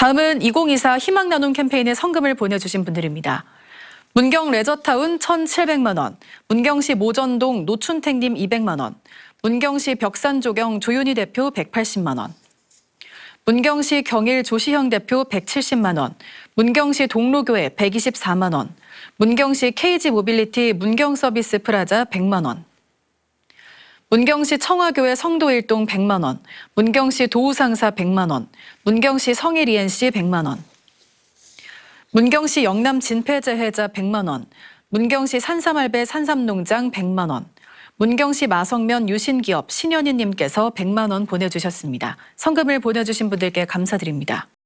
다음은 2024 희망 나눔 캠페인에 성금을 보내주신 분들입니다. 문경 레저타운 1,700만 원, 문경시 모전동 노춘택님 200만 원, 문경시 벽산조경 조윤희 대표 180만 원, 문경시 경일 조시형 대표 170만 원, 문경시 동로교회 124만 원, 문경시 KG 모빌리티 문경 서비스 프라자 100만 원. 문경시 청화교회 성도일동 100만 원, 문경시 도우상사 100만 원, 문경시 성일이엔씨 100만 원, 문경시 영남 진폐재해자 100만 원, 문경시 산삼알배 산삼농장 100만 원, 문경시 마성면 유신기업 신현희님께서 100만 원 보내주셨습니다. 성금을 보내주신 분들께 감사드립니다.